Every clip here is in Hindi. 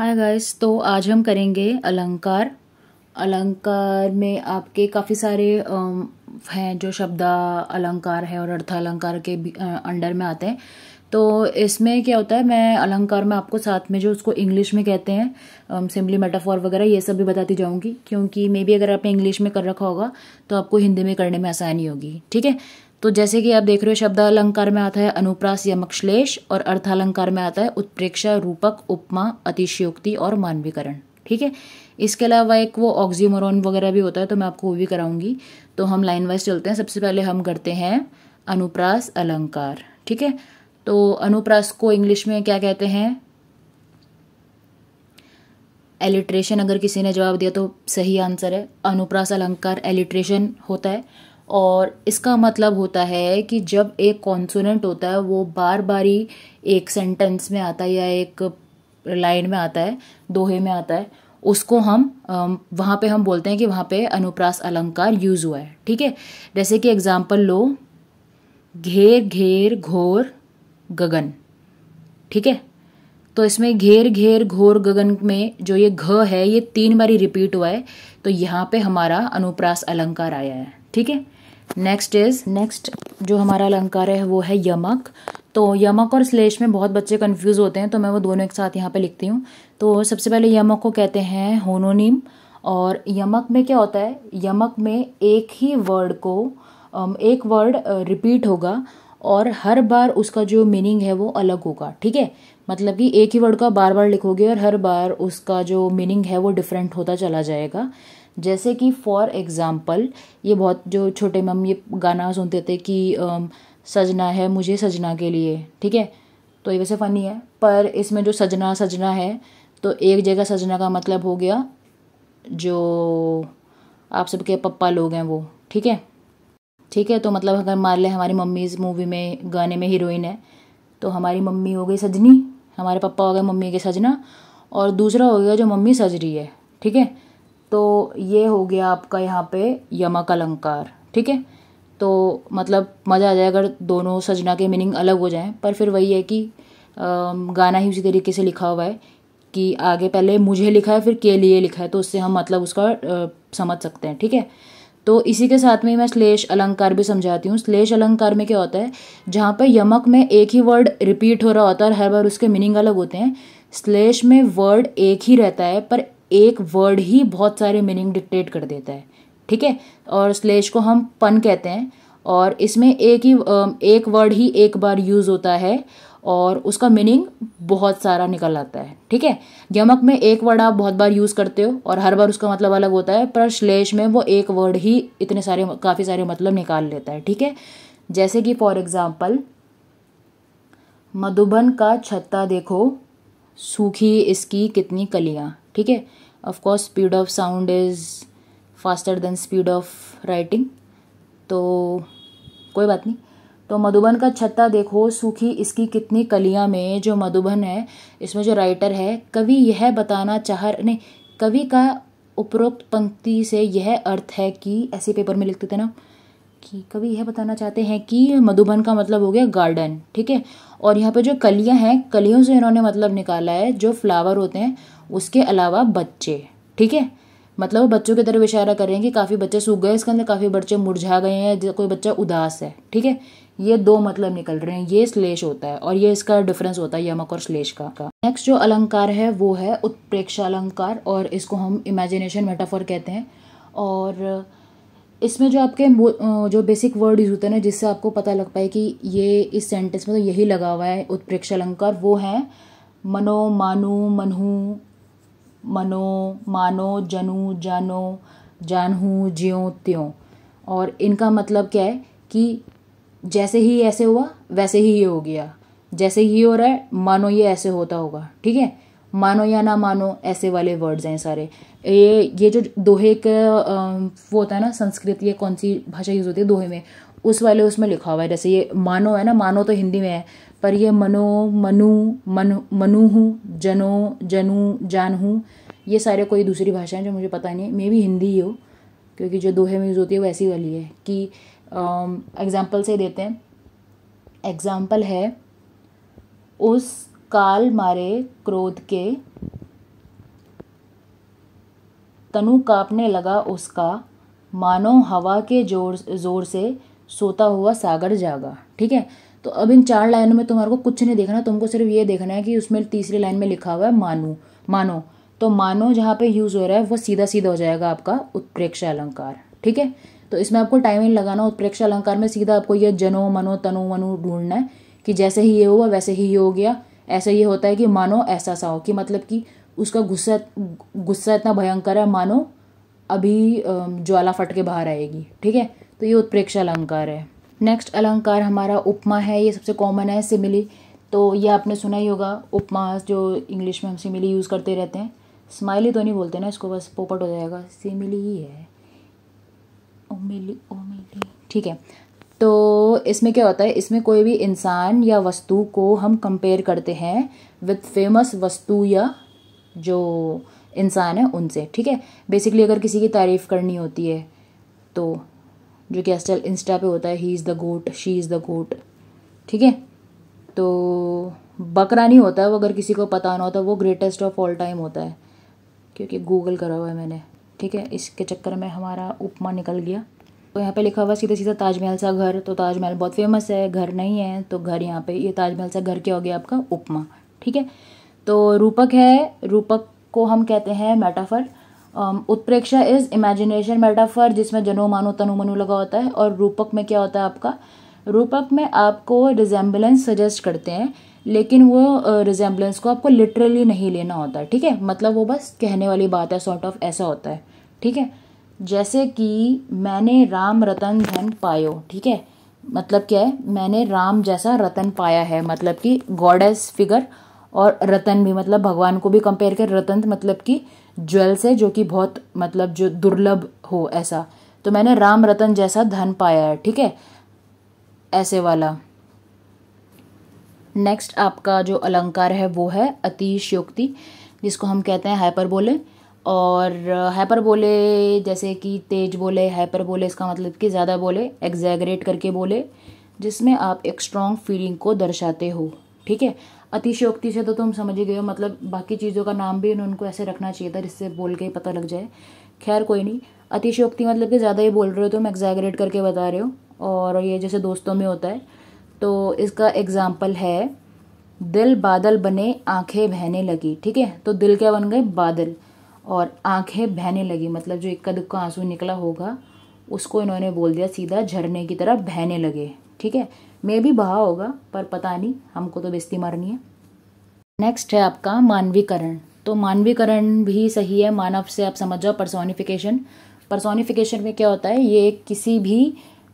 हाय गाइस तो आज हम करेंगे अलंकार अलंकार में आपके काफ़ी सारे हैं जो शब्द अलंकार है और अर्थ अलंकार के अंडर में आते हैं तो इसमें क्या होता है मैं अलंकार में आपको साथ में जो उसको इंग्लिश में कहते हैं सिंपली मेटाफॉर वगैरह ये सब भी बताती जाऊंगी क्योंकि मे बी अगर आपने इंग्लिश में कर रखा होगा तो आपको हिंदी में करने में आसानी होगी ठीक है तो जैसे कि आप देख रहे हो शब्द अलंकार में आता है अनुप्रास या मक्षलेश और अर्थालंकार में आता है उत्प्रेक्षा रूपक उपमा अतिशयोक्ति और मानवीकरण ठीक है इसके अलावा एक वो ऑक्सीमोरॉन वगैरह भी होता है तो मैं आपको वो भी कराऊंगी तो हम लाइन वाइज चलते हैं सबसे पहले हम करते हैं अनुप्रास अलंकार ठीक है तो अनुप्रास को इंग्लिश में क्या कहते हैं एलिट्रेशन अगर किसी ने जवाब दिया तो सही आंसर है अनुप्रास अलंकार एलिट्रेशन होता है और इसका मतलब होता है कि जब एक कॉन्सोनेंट होता है वो बार बार ही एक सेंटेंस में आता है या एक लाइन में आता है दोहे में आता है उसको हम वहाँ पे हम बोलते हैं कि वहाँ पे अनुप्रास अलंकार यूज़ हुआ है ठीक है जैसे कि एग्जाम्पल लो घेर घेर घोर गगन ठीक है तो इसमें घेर घेर घोर गगन में जो ये घ है ये तीन बारी रिपीट हुआ है तो यहाँ पे हमारा अनुप्रास अलंकार आया है ठीक है नेक्स्ट इज नेक्स्ट जो हमारा अलंकार है वो है यमक तो यमक और श्लेष में बहुत बच्चे कंफ्यूज होते हैं तो मैं वो दोनों एक साथ यहाँ पे लिखती हूँ तो सबसे पहले यमक को कहते हैं होनोनिम और यमक में क्या होता है यमक में एक ही वर्ड को एक वर्ड रिपीट होगा और हर बार उसका जो मीनिंग है वो अलग होगा ठीक है मतलब कि एक ही वर्ड का बार बार लिखोगे और हर बार उसका जो मीनिंग है वो डिफरेंट होता चला जाएगा जैसे कि फॉर एग्ज़ाम्पल ये बहुत जो छोटे में हम ये गाना सुनते थे कि um, सजना है मुझे सजना के लिए ठीक है तो ये वैसे फ़नी है पर इसमें जो सजना सजना है तो एक जगह सजना का मतलब हो गया जो आप सबके पप्पा लोग हैं वो ठीक है ठीक है तो मतलब अगर मान लें हमारी मम्मी इस मूवी में गाने में हीरोइन है तो हमारी मम्मी हो गई सजनी हमारे पप्पा हो गए मम्मी के सजना और दूसरा हो गया जो मम्मी सज रही है ठीक है तो ये हो गया आपका यहाँ पे यमक अलंकार ठीक है तो मतलब मज़ा आ जाए अगर दोनों सजना के मीनिंग अलग हो जाएं पर फिर वही है कि गाना ही उसी तरीके से लिखा हुआ है कि आगे पहले मुझे लिखा है फिर के लिए लिखा है तो उससे हम मतलब उसका समझ सकते हैं ठीक है तो इसी के साथ में मैं श्लेष अलंकार भी समझाती हूँ श्लेष अलंकार में क्या होता है जहाँ पर यमक में एक ही वर्ड रिपीट हो रहा होता है और हर बार उसके मीनिंग अलग होते हैं श्लेष में वर्ड एक ही रहता है पर एक वर्ड ही बहुत सारे मीनिंग डिक्टेट कर देता है ठीक है और स्लेश को हम पन कहते हैं और इसमें एक ही एक वर्ड ही एक बार यूज़ होता है और उसका मीनिंग बहुत सारा निकल आता है ठीक है यमक में एक वर्ड आप बहुत बार यूज़ करते हो और हर बार उसका मतलब अलग होता है पर श्लेष में वो एक वर्ड ही इतने सारे काफ़ी सारे मतलब निकाल लेता है ठीक है जैसे कि फॉर एग्ज़ाम्पल मधुबन का छत्ता देखो सूखी इसकी कितनी कलियाँ ठीक है of course speed of sound is faster than speed of writing तो कोई बात नहीं तो मधुबन का छत्ता देखो सूखी इसकी कितनी कलियाँ में जो मधुबन है इसमें जो राइटर है कवि यह बताना चाह नहीं कवि का उपरोक्त पंक्ति से यह अर्थ है कि ऐसे पेपर में लिखते थे ना कि कवि यह बताना चाहते हैं कि मधुबन का मतलब हो गया गार्डन ठीक है और यहाँ पे जो कलियाँ हैं कलियों से इन्होंने मतलब निकाला है जो फ्लावर होते हैं उसके अलावा बच्चे ठीक है मतलब बच्चों की तरफ इशारा कर रहे हैं कि काफ़ी बच्चे सूख गए इसके अंदर काफ़ी बच्चे मुरझा गए हैं कोई बच्चा उदास है ठीक है ये दो मतलब निकल रहे हैं ये श्लेष होता है और ये इसका डिफरेंस होता है यमक और श्लेष का का नेक्स्ट जो अलंकार है वो है उत्प्रेक्षा अलंकार और इसको हम इमेजिनेशन मेटाफर कहते हैं और इसमें जो आपके जो बेसिक वर्ड यूज़ होते हैं ना जिससे आपको पता लग पाए कि ये इस सेंटेंस में तो यही लगा हुआ है उत्प्रेक्ष अलंकार वो है मनो मानु मनहू मनो मानो जनू जानो जानहू ज्यो त्यों और इनका मतलब क्या है कि जैसे ही ऐसे हुआ वैसे ही ये हो गया जैसे ही हो रहा है मानो ये ऐसे होता होगा ठीक है मानो या ना मानो ऐसे वाले वर्ड्स हैं सारे ये ये जो दोहे का वो होता है ना संस्कृत ये कौन सी भाषा यूज़ होती है दोहे में उस वाले उसमें लिखा हुआ है जैसे ये मानो है ना मानो तो हिंदी में है पर ये मनो मनु मन हूँ जनो जनू हूँ ये सारे कोई दूसरी भाषा है जो मुझे पता नहीं है मे भी हिंदी ही हो क्योंकि जो दोहे में यूज़ होती है वो ऐसी वाली है कि एग्ज़ाम्पल से देते हैं एग्ज़ाम्पल है उस काल मारे क्रोध के तनु कांपने लगा उसका मानो हवा के जोर जोर से सोता हुआ सागर जागा ठीक है तो अब इन चार लाइनों में तुम्हारे को कुछ नहीं देखना तुमको सिर्फ ये देखना है कि उसमें तीसरी लाइन में लिखा हुआ है मानो मानो तो मानो जहाँ पे यूज़ हो रहा है वो सीधा सीधा हो जाएगा आपका उत्प्रेक्षा अलंकार ठीक है तो इसमें आपको टाइम लगाना उत्प्रेक्षा अलंकार में सीधा आपको ये जनो मनो तनो मनो ढूंढना है कि जैसे ही ये हुआ वैसे ही ये हो गया ऐसा ये होता है कि मानो ऐसा सा हो कि मतलब कि उसका गुस्सा गुस्सा इतना भयंकर है मानो अभी ज्वाला फट के बाहर आएगी ठीक है तो ये उत्प्रेक्ष अलंकार है नेक्स्ट अलंकार हमारा उपमा है ये सबसे कॉमन है सिमिली तो ये आपने सुना ही होगा उपमा जो इंग्लिश में हम सिमिली यूज़ करते रहते हैं स्माइली तो नहीं बोलते ना इसको बस पोपट हो जाएगा सिमिली ही है ओमिली ओमिली ठीक है तो इसमें क्या होता है इसमें कोई भी इंसान या वस्तु को हम कंपेयर करते हैं विथ फेमस वस्तु या जो इंसान है उनसे ठीक है बेसिकली अगर किसी की तारीफ़ करनी होती है तो जो कि आजकल इंस्टा पे होता है he is the GOAT she is the GOAT ठीक है तो बकरा नहीं होता है वो अगर किसी को पता ना होता तो वो ग्रेटेस्ट ऑफ ऑल टाइम होता है क्योंकि गूगल करा हुआ है मैंने ठीक है इसके चक्कर में हमारा उपमा निकल गया तो यहाँ पे लिखा हुआ सीधा सीधा ताजमहल सा घर तो ताजमहल बहुत फेमस है घर नहीं है तो घर यहाँ पे ये ताजमहल सा घर क्या हो गया आपका उपमा ठीक है तो रूपक है रूपक को हम कहते हैं मेटाफर um, उत्प्रेक्षा इज इमेजिनेशन मेटाफर जिसमें जनो मानो तनु मनु लगा होता है और रूपक में क्या होता है आपका रूपक में आपको रिजेम्बलेंस सजेस्ट करते हैं लेकिन वो रिजेम्बलेंस uh, को आपको लिटरली नहीं लेना होता ठीक है मतलब वो बस कहने वाली बात है सॉर्ट ऑफ ऐसा होता है ठीक है जैसे कि मैंने राम रतन धन पायो ठीक है मतलब क्या है मैंने राम जैसा रतन पाया है मतलब कि गॉडेस फिगर और रतन भी मतलब भगवान को भी कंपेयर कर रतन मतलब कि ज्वेल्स है जो कि बहुत मतलब जो दुर्लभ हो ऐसा तो मैंने राम रतन जैसा धन पाया है ठीक है ऐसे वाला नेक्स्ट आपका जो अलंकार है वो है अतिशयोक्ति जिसको हम कहते हैं बोले और हाइपर बोले जैसे कि तेज बोले हाइपर बोले इसका मतलब कि ज़्यादा बोले एग्जैगरेट करके बोले जिसमें आप एक स्ट्रॉन्ग फीलिंग को दर्शाते हो ठीक है अतिशयोक्ति से तो तुम समझ ही गए हो मतलब बाकी चीज़ों का नाम भी उनको ऐसे रखना चाहिए था जिससे बोल के पता लग जाए खैर कोई नहीं अतिशयोक्ति मतलब कि ज़्यादा ही बोल रहे हो तुम एग्जैगरेट करके बता रहे हो और ये जैसे दोस्तों में होता है तो इसका एग्ज़ाम्पल है दिल बादल बने आंखें बहने लगी ठीक है तो दिल क्या बन गए बादल और आंखें बहने लगी मतलब जो इक्का दुक्का आंसू निकला होगा उसको इन्होंने बोल दिया सीधा झरने की तरह बहने लगे ठीक है मे भी बहा होगा पर पता नहीं हमको तो बेस्ती मारनी है नेक्स्ट है आपका मानवीकरण तो मानवीकरण भी सही है मानव से आप समझ जाओ परसोनिफिकेशन परसोनिफिकेशन में क्या होता है ये किसी भी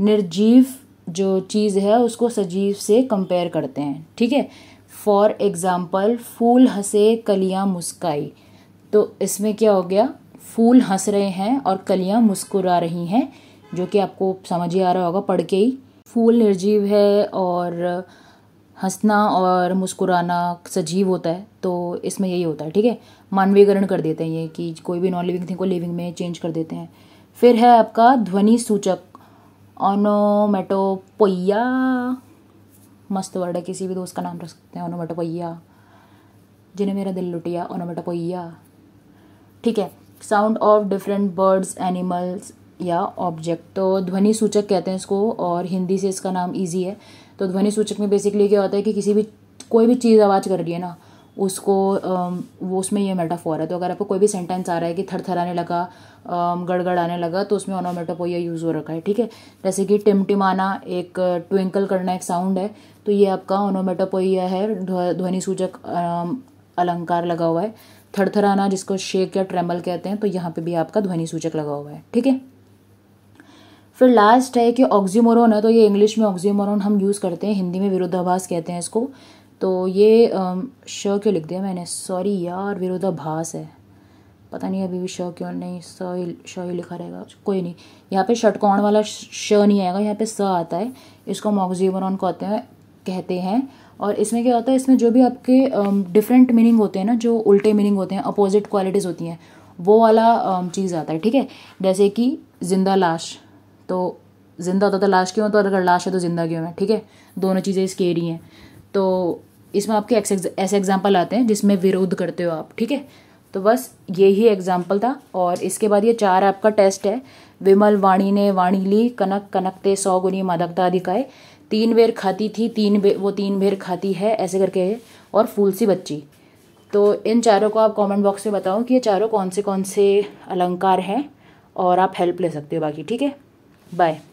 निर्जीव जो चीज़ है उसको सजीव से कंपेयर करते हैं ठीक है फॉर एग्ज़ाम्पल फूल हंसे कलियाँ मुस्काई तो इसमें क्या हो गया फूल हंस रहे हैं और कलियां मुस्कुरा रही हैं जो कि आपको समझ ही आ रहा होगा पढ़ के ही फूल निर्जीव है और हंसना और मुस्कुराना सजीव होता है तो इसमें यही होता है ठीक है मानवीकरण कर देते हैं ये कि कोई भी नॉन लिविंग थिंग को लिविंग में चेंज कर देते हैं फिर है आपका ध्वनि सूचक ओनोमेटोपोइया मस्त वर्ड है किसी भी दोस्त का नाम रख सकते हैं ओनोमेटोपोइया जिन्हें मेरा दिल लुटिया ओनोमेटोपोइया ठीक है sound of different birds animals या ऑब्जेक्ट तो ध्वनि सूचक कहते हैं इसको और हिंदी से इसका नाम ईजी है तो ध्वनि सूचक में बेसिकली क्या होता है कि किसी भी कोई भी चीज़ आवाज़ कर रही है ना उसको वो उसमें ये मेटाफोर है तो अगर आपको कोई भी सेंटेंस आ रहा है कि थर थर आने लगा गड़गड़ आने लगा तो उसमें यह यूज़ हो रखा है ठीक है जैसे कि टिमटिमाना एक ट्विंकल करना एक साउंड है तो ये आपका ऑनोमेटापोइया है ध्वनि सूचक अलंकार लगा हुआ है थरथराना जिसको शेक या ट्रेमल कहते हैं तो यहाँ पे भी आपका ध्वनि सूचक लगा हुआ है ठीक है फिर लास्ट है कि ऑक्जीमोरोन है तो ये इंग्लिश में ऑक्जीमोरोन हम यूज़ करते हैं हिंदी में विरोधाभास कहते हैं इसको तो ये श क्यों लिख दिया मैंने सॉरी यार विरोधाभास है पता नहीं अभी भी श क्यों नहीं स श ही लिखा रहेगा कोई नहीं यहाँ पे षटकोण वाला श नहीं आएगा यहाँ पे स आता है इसको हम ऑक्जीमोरोन कहते हैं कहते हैं और इसमें क्या होता है इसमें जो भी आपके डिफरेंट um, मीनिंग होते हैं ना जो उल्टे मीनिंग होते हैं अपोजिट क्वालिटीज़ होती हैं वो वाला um, चीज़ आता है ठीक है जैसे कि जिंदा लाश तो जिंदा होता था तो लाश क्यों तो अगर लाश है तो जिंदा क्यों है ठीक है दोनों चीज़ें इसके रही हैं तो इसमें आपके ऐसे एग्जाम्पल आते हैं जिसमें विरोध करते हो आप ठीक है तो बस ये ही एग्जाम्पल था और इसके बाद ये चार आपका टेस्ट है विमल वाणी ने वाणी ली कनक कनकते सौ गुनी मादकता अधिकाए तीन बेर खाती थी तीन बेर वो तीन बेर खाती है ऐसे करके और फूल सी बच्ची तो इन चारों को आप कमेंट बॉक्स में बताओ कि ये चारों कौन से कौन से अलंकार हैं और आप हेल्प ले सकते हो बाकी ठीक है बाय